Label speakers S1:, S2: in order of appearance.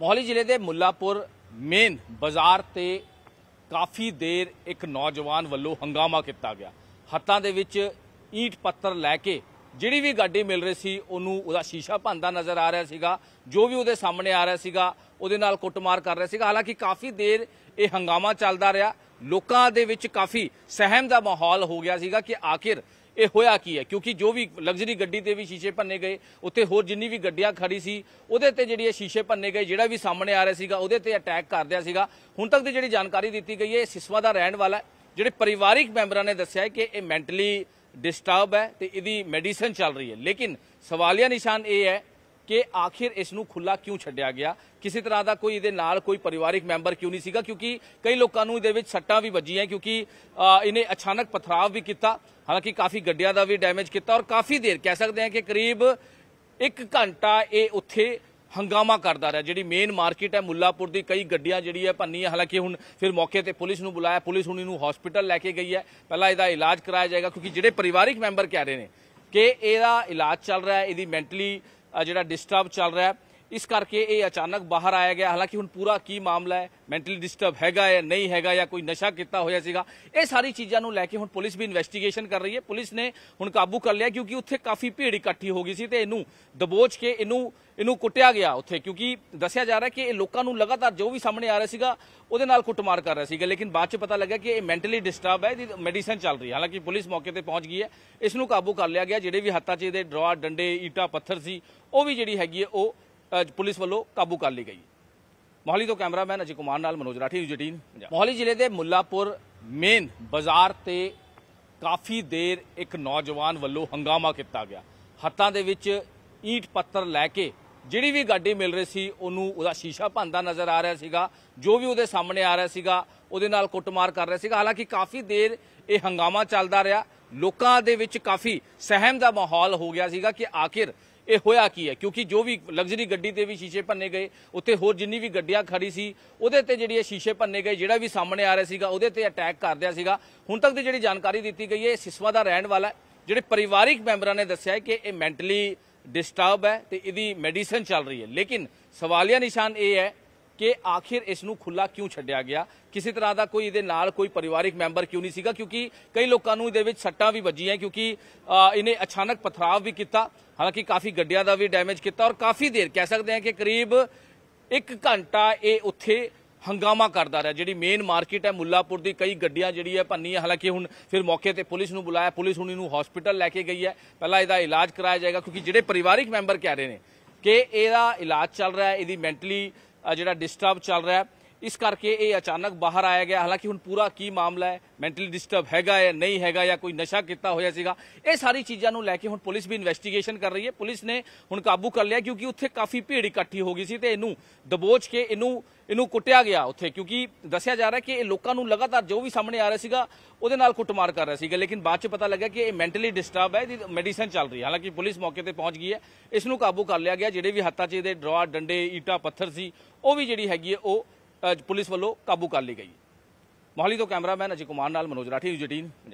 S1: ਮੋਹਾਲੀ ਜ਼ਿਲ੍ਹੇ ਦੇ ਮੁੱਲਾਪੁਰ ਮੇਨ ਬਾਜ਼ਾਰ ਤੇ ਕਾਫੀ ਦੇਰ ਇੱਕ ਨੌਜਵਾਨ ਵੱਲੋਂ ਹੰਗਾਮਾ ਕੀਤਾ ਗਿਆ ਹੱਥਾਂ ਦੇ ਵਿੱਚ ਈਟ ਪੱਤਰ ਲੈ ਕੇ ਜਿਹੜੀ ਵੀ ਗੱਡੀ ਮਿਲ ਰਹੀ ਸੀ ਉਹਨੂੰ ਉਹਦਾ ਸ਼ੀਸ਼ਾ ਭੰਦਾ ਨਜ਼ਰ ਆ ਰਿਹਾ ਸੀਗਾ ਜੋ ਵੀ ਉਹਦੇ ਸਾਹਮਣੇ ਆ ਰਿਹਾ ਸੀਗਾ ਉਹਦੇ ਨਾਲ ਕੁੱਟਮਾਰ ਕਰ ਰਿਹਾ ਸੀਗਾ ਹਾਲਾਂਕਿ ਕਾਫੀ ਦੇਰ ਇਹ ਹੰਗਾਮਾ ਚੱਲਦਾ ਰਿਹਾ ਲੋਕਾਂ ਦੇ ਵਿੱਚ ਕਾਫੀ ਸਹਿਮ ਦਾ ਮਾਹੌਲ ਹੋ ਗਿਆ ਸੀਗਾ ਕਿ ਆਖਿਰ ਇਹ ਹੋਇਆ ਕੀ ਹੈ ਕਿਉਂਕਿ ਜੋ ਵੀ ਲਗਜ਼ਰੀ ਗੱਡੀ ਤੇ ਵੀ ਸ਼ੀਸ਼ੇ ਭੰਨੇ ਗਏ ਉੱਥੇ ਹੋਰ ਜਿੰਨੀ ਵੀ ਗੱਡੀਆਂ ਖੜੀ ਸੀ ਉਹਦੇ ਤੇ ਜਿਹੜੀ ਇਹ ਸ਼ੀਸ਼ੇ ਭੰਨੇ ਗਏ ਜਿਹੜਾ ਵੀ ਸਾਹਮਣੇ ਆ ਰਿਹਾ ਸੀਗਾ ਉਹਦੇ ਤੇ ਅਟੈਕ ਕਰਦਿਆ ਸੀਗਾ ਹੁਣ ਤੱਕ ਦੀ ਜਿਹੜੀ ਜਾਣਕਾਰੀ ਦਿੱਤੀ ਗਈ ਹੈ ਇਹ ਸਿਸਵਾ ਦਾ ਰਹਿਣ ਵਾਲਾ ਜਿਹੜੇ ਪਰਿਵਾਰਿਕ ਮੈਂਬਰਾਂ ਨੇ ਦੱਸਿਆ ਕਿ ਇਹ ਮੈਂਟਲੀ ਡਿਸਟਰਬ ਹੈ ਤੇ ਇਹਦੀ ਮੈਡੀਸਨ ਚੱਲ ਰਹੀ ਹੈ ਲੇਕਿਨ ਸਵਾਲੀਆ ਨਿਸ਼ਾਨ ਇਹ ਹੈ ਕਿ ਆਖਿਰ ਇਸ ਨੂੰ ਖੁੱਲਾ ਕਿਉਂ ਛੱਡਿਆ ਗਿਆ ਕਿਸੇ ਤਰ੍ਹਾਂ ਦਾ ਕੋਈ ਇਹਦੇ ਨਾਲ ਕੋਈ ਪਰਿਵਾਰਿਕ ਮੈਂਬਰ ਕਿਉਂ ਨਹੀਂ ਸੀਗਾ ਕਿਉਂਕਿ ਕਈ ਲੋਕਾਂ ਨੂੰ ਇਹਦੇ ਵਿੱਚ ਸੱਟਾਂ ਵੀ ਵੱਜੀਆਂ ਕਿਉਂਕਿ ਇਹਨੇ ਅਚਾਨਕ ਪਥਰਾਵ ਵੀ ਕੀਤਾ ਹਾਲਾਂਕਿ ਕਾਫੀ ਗੱਡੀਆਂ ਦਾ ਵੀ ਡੈਮੇਜ ਕੀਤਾ ਔਰ ਕਾਫੀ ਦੇਰ ਕਹਿ ਸਕਦੇ ਹਾਂ ਕਿ ਕਰੀਬ 1 ਘੰਟਾ ਇਹ ਉੱਥੇ ਹੰਗਾਮਾ ਕਰਦਾ ਰਿਹਾ ਜਿਹੜੀ ਮੇਨ ਮਾਰਕੀਟ ਹੈ ਮੁੱਲਾਪੁਰ ਦੀ ਕਈ ਗੱਡੀਆਂ ਜਿਹੜੀ ਹੈ ਭੰਨੀ ਹੈ ਹਾਲਾਂਕਿ ਹੁਣ ਫਿਰ ਮੌਕੇ ਤੇ ਪੁਲਿਸ ਨੂੰ ਬੁਲਾਇਆ ਪੁਲਿਸ ਹੁਣ ਇਹਨੂੰ ਹਸਪੀਟਲ ਲੈ ਕੇ ਗਈ ਹੈ ਪਹਿਲਾਂ ਇਹਦਾ ਇਲਾਜ ਕਰਾਇਆ ਜਾਏਗਾ ਕਿਉਂਕਿ ਜਿਹੜੇ ਪਰਿਵਾਰਿਕ ਮੈਂਬਰ ਕਹਿ ਰਹੇ ਨੇ ਕਿ ਇਹਦਾ ਇਲਾਜ ਚੱਲ ਰਿਹਾ ਹੈ ਇਹਦੀ ਮੈਂਟਲੀ ਜਿਹੜਾ ਡਿਸਟਰਬ ਚੱਲ ਰਿਹਾ ਇਸ ਕਰਕੇ ਇਹ ਅਚਾਨਕ ਬਾਹਰ ਆਇਆ ਗਿਆ ਹਾਲਾਂਕਿ ਹੁਣ ਪੂਰਾ ਕੀ ਮਾਮਲਾ ਹੈ ਮੈਂਟਲੀ ਡਿਸਟਰਬ ਹੈਗਾ ਜਾਂ ਨਹੀਂ ਹੈਗਾ ਜਾਂ ਕੋਈ ਨਸ਼ਾ ਕੀਤਾ ਹੋਇਆ ਸੀਗਾ ਇਹ ਸਾਰੀ ਚੀਜ਼ਾਂ ਨੂੰ ਲੈ ਕੇ ਹੁਣ ਪੁਲਿਸ ਵੀ ਇਨਵੈਸਟੀਗੇਸ਼ਨ ਕਰ ਰਹੀ ਹੈ ਪੁਲਿਸ ਨੇ ਹੁਣ ਕਾਬੂ ਕਰ ਲਿਆ ਕਿਉਂਕਿ ਉੱਥੇ ਕਾਫੀ ਭੀੜ ਇਕੱਠੀ ਹੋ ਗਈ ਸੀ ਤੇ ਇਹਨੂੰ ਦਬੋਚ ਕੇ ਇਹਨੂੰ ਇਹਨੂੰ ਕੁੱਟਿਆ ਗਿਆ ਉੱਥੇ ਕਿਉਂਕਿ ਦੱਸਿਆ ਜਾ ਰਿਹਾ ਕਿ ਇਹ ਲੋਕਾਂ ਨੂੰ ਲਗਾਤਾਰ ਜੋ ਵੀ ਸਾਹਮਣੇ ਆ ਰਿਹਾ ਸੀਗਾ ਉਹਦੇ ਨਾਲ ਕੁੱਟਮਾਰ ਕਰ ਰਿਹਾ ਸੀਗਾ ਲੇਕਿਨ ਬਾਅਦ 'ਚ ਪਤਾ ਲੱਗਾ ਕਿ ਇਹ ਮੈਂਟਲੀ ਡਿਸਟਰਬ ਹੈ ਇਹਦੀ ਮੈਡੀਸਨ ਚੱਲ ਰਹੀ ਹੈ ਹਾਲਾਂਕਿ ਪੁਲਿਸ ਮੌਕੇ ਤੇ ਪਹੁੰਚ ਗਈ ਹੈ ਇਸ ਨੂੰ ਕਾਬੂ ਕਰ ਲਿਆ ਗਿਆ ਜਿਹੜੇ ਵੀ ਹੱਥਾਂ 'ਚ ਇਹਦੇ ਡਰਾ ਡੰਡੇ ਈਟਾ ਪੱਥਰ ਸੀ ਉਹ ਵੀ ਜਿਹੜੀ ਹੈਗੀ ਹੈ ਉਹ ਪੁਲਿਸ ਵੱਲੋਂ ਕਾਬੂ ਕਰ ਲਈ ਗਈ ਮੋਹਲੀ ਤੋਂ ਕੈਮਰਾਮੈਨ ਅਜੀ ਕੁਮਾਰ ਨਾਲ ਮਨੋਜ ਰਾਠੀ ਨਿਊਜ਼ 18 ਮੋਹਾਲੀ ਜ਼ਿਲ੍ਹੇ ਦੇ ਮੁੱਲਾਪੁਰ ਮੇਨ ਬਾਜ਼ਾਰ ਤੇ ਕਾਫੀ ਦੇਰ ਇੱਕ ਨੌਜਵਾਨ ਵੱਲੋਂ ਹੰਗਾਮਾ ਕੀਤਾ ਗਿਆ ਹੱਥਾਂ ਦੇ ਵਿੱਚ ਈਟ ਪੱਤਰ ਲੈ ਕੇ ਜਿਹੜੀ ਵੀ ਗੱਡੀ ਮਿਲ ਰਹੀ ਸੀ ਉਹਨੂੰ ਉਹਦਾ ਸ਼ੀਸ਼ਾ ਭੰਦਾ ਨਜ਼ਰ ਆ ਰਿਹਾ ਸੀਗਾ ਜੋ ਵੀ ਉਹਦੇ ਸਾਹਮਣੇ ਆ ਰਿਹਾ ਸੀਗਾ ਉਹਦੇ ਨਾਲ ਕੁੱਟਮਾਰ ਕਰ ਰਿਹਾ ਸੀਗਾ ਹਾਲਾਂਕਿ ਕਾਫੀ ਦੇਰ ਇਹ ਹੰਗਾਮਾ ਚੱਲਦਾ ਰਿਹਾ ਲੋਕਾਂ ਦੇ ਵਿੱਚ ਕਾਫੀ ਸਹਿਮ ਦਾ ਮਾਹੌਲ ਹੋ ਗਿਆ ਸੀਗਾ ਕਿ ਆਖਿਰ ਇਹ ਹੋਇਆ ਕੀ ਹੈ ਕਿਉਂਕਿ ਜੋ ਵੀ ਲਗਜ਼ਰੀ ਗੱਡੀ ਤੇ ਵੀ ਸ਼ੀਸ਼ੇ ਭੰਨੇ ਗਏ ਉੱਥੇ ਹੋਰ ਜਿੰਨੀ ਵੀ ਗੱਡੀਆਂ ਖੜੀ ਸੀ ਉਹਦੇ ਤੇ ਜਿਹੜੀ ਇਹ ਸ਼ੀਸ਼ੇ ਭੰਨੇ ਗਏ ਜਿਹੜਾ ਵੀ ਸਾਹਮਣੇ ਆ ਰਿਹਾ ਸੀਗਾ ਉਹਦੇ ਤੇ ਅਟੈਕ ਕਰ ਦਿਆ ਸੀਗਾ ਹੁਣ ਤੱਕ ਦੀ ਜਿਹੜੀ ਜਾਣਕਾਰੀ ਦਿੱਤੀ ਗਈ ਹੈ ਸਿਸਵਾ ਦਾ ਰਹਿਣ ਵਾਲਾ ਹੈ ਜਿਹੜੇ ਪਰਿਵਾਰਿਕ ਮੈਂਬਰਾਂ ਨੇ ਦੱਸਿਆ ਕਿ ਇਹ ਮੈਂਟਲੀ ਡਿਸਟਰਬ ਹੈ ਤੇ ਇਹਦੀ ਮੈਡੀਸਨ ਚੱਲ ਰਹੀ ਹੈ ਲੇਕਿਨ ਸਵਾਲੀਆ ਨਿਸ਼ਾਨ ਇਹ ਹੈ ਕਿ ਆਖਿਰ ਇਸ ਨੂੰ ਖੁੱਲਾ ਕਿਉਂ ਛੱਡਿਆ ਗਿਆ ਕਿਸੇ ਤਰ੍ਹਾਂ ਦਾ ਕੋਈ ਇਹਦੇ ਨਾਲ ਕੋਈ ਪਰਿਵਾਰਿਕ ਮੈਂਬਰ ਕਿਉਂ ਨਹੀਂ ਸੀਗਾ ਕਿਉਂਕਿ ਕਈ ਲੋਕਾਂ ਨੂੰ ਇਹਦੇ ਵਿੱਚ ਸੱਟਾਂ ਵੀ ਵੱਜੀਆਂ ਕਿਉਂਕਿ ਇਹਨੇ ਅਚਾਨਕ ਪਥਰਾਵ ਵੀ ਕੀਤਾ ਹਾਲਾਂਕਿ ਕਾਫੀ ਗੱਡੀਆਂ ਦਾ ਵੀ ਡੈਮੇਜ ਕੀਤਾ ਔਰ ਕਾਫੀ ਦੇਰ ਕਹਿ ਸਕਦੇ ਹਾਂ ਕਿ ਕਰੀਬ 1 ਘੰਟਾ ਇਹ ਉੱਥੇ ਹੰਗਾਮਾ ਕਰਦਾ ਰਿਹਾ ਜਿਹੜੀ ਮੇਨ ਮਾਰਕੀਟ ਹੈ ਮੁੱਲਾਪੁਰ ਦੀ ਕਈ ਗੱਡੀਆਂ ਜਿਹੜੀ ਹੈ ਭੰਨੀ ਹੈ ਹਾਲਾਂਕਿ ਹੁਣ ਫਿਰ ਮੌਕੇ ਤੇ ਪੁਲਿਸ ਨੂੰ ਬੁਲਾਇਆ ਪੁਲਿਸ ਹੁਣ ਇਹਨੂੰ ਹਸਪੀਟਲ ਲੈ ਕੇ ਗਈ ਹੈ ਪਹਿਲਾਂ ਇਹਦਾ ਇਲਾਜ ਕਰਾਇਆ ਜਾਏਗਾ ਕਿਉਂਕਿ ਜਿਹੜੇ ਪਰਿਵਾਰਿਕ ਮੈਂਬਰ ਕਹਿ ਰਹੇ ਨੇ ਕਿ ਇਹਦਾ ਇਲਾਜ ਚੱਲ ਰਿਹਾ ਹੈ ਇਹਦੀ ਮੈਂਟਲੀ ਜਿਹੜਾ ਡਿਸਟਰਬ ਚੱਲ ਰਿਹਾ ਇਸ ਕਰਕੇ ਇਹ ਅਚਾਨਕ ਬਾਹਰ ਆਇਆ ਗਿਆ ਹਾਲਾਂਕਿ ਹੁਣ ਪੂਰਾ ਕੀ ਮਾਮਲਾ ਹੈ ਮੈਂਟਲੀ ਡਿਸਟਰਬ ਹੈਗਾ ਹੈ ਨਹੀਂ ਹੈਗਾ ਜਾਂ ਕੋਈ ਨਸ਼ਾ ਕੀਤਾ ਹੋਇਆ ਸੀਗਾ ਇਹ ਸਾਰੀ ਚੀਜ਼ਾਂ ਨੂੰ ਲੈ ਕੇ ਹੁਣ ਪੁਲਿਸ ਵੀ ਇਨਵੈਸਟੀਗੇਸ਼ਨ ਕਰ ਰਹੀ ਹੈ ਪੁਲਿਸ ਨੇ ਹੁਣ ਕਾਬੂ ਕਰ ਲਿਆ ਕਿਉਂਕਿ ਉੱਥੇ ਕਾਫੀ ਭੀੜ ਇਕੱਠੀ ਹੋ ਗਈ ਸੀ ਤੇ ਇਹਨੂੰ ਦਬੋਚ ਕੇ ਇਹਨੂੰ ਇਹਨੂੰ ਕੁੱਟਿਆ ਗਿਆ ਉੱਥੇ ਕਿਉਂਕਿ ਦੱਸਿਆ ਜਾ ਰਿਹਾ ਕਿ ਇਹ ਲੋਕਾਂ ਨੂੰ ਲਗਾਤਾਰ ਜੋ ਵੀ ਸਾਹਮਣੇ ਆ ਰਿਹਾ ਸੀਗਾ ਉਹਦੇ ਨਾਲ ਕੁੱਟਮਾਰ ਕਰ ਰਿਹਾ ਸੀਗਾ ਲੇਕਿਨ ਬਾਅਦ ਚ ਪਤਾ ਲੱਗਾ ਕਿ ਇਹ ਮੈਂਟਲੀ ਡਿਸਟਰਬ ਹੈ ਇਹਦੀ ਮੈਡੀਸਨ ਚੱਲ ਰਹੀ ਹੈ ਹਾਲਾਂਕਿ ਪੁਲਿਸ ਮੌਕੇ ਤੇ ਪਹੁੰਚ ਗਈ ਹੈ ਇਸ ਨੂੰ ਕਾਬੂ ਕਰ ਲਿਆ ਗਿਆ ਜਿਹੜੇ ਵੀ ਹੱਥਾਂ 'ਚ ਇਹਦੇ ਡਰਾ ਡੰਡੇ ਈਟਾ ਪੱਥਰ ਸੀ ਉਹ ਵੀ ਜਿਹੜੀ ਹੈਗੀ ਹੈ ਉਹ ਪੁਲਿਸ ਵੱਲੋਂ ਕਾਬੂ ਕਰ ਲਈ ਗਈ ਮੋਹਾਲੀ ਤੋਂ ਕੈਮਰਾਮੈਨ ਅਜੀ ਕੁਮਾਰ ਨਾਲ ਮਨੋਜ ਰਾਠੀ ਯੂਜੀਟੀ ਪੰਜਾਬ